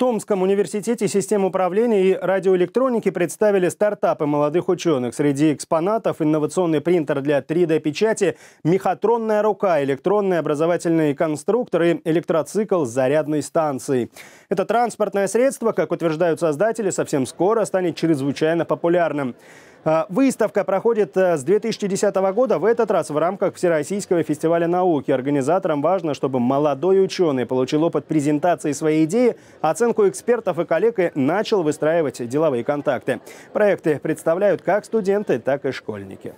Томском университете систем управления и радиоэлектроники представили стартапы молодых ученых. Среди экспонатов инновационный принтер для 3D-печати, мехатронная рука, электронный образовательный конструктор и электроцикл с зарядной станцией. Это транспортное средство, как утверждают создатели, совсем скоро станет чрезвычайно популярным. А, выставка проходит э, с 2010 года, в этот раз в рамках Всероссийского фестиваля науки. Организаторам важно, чтобы молодой ученый получил опыт презентации своей идеи, оценку экспертов и коллег и начал выстраивать деловые контакты. Проекты представляют как студенты, так и школьники.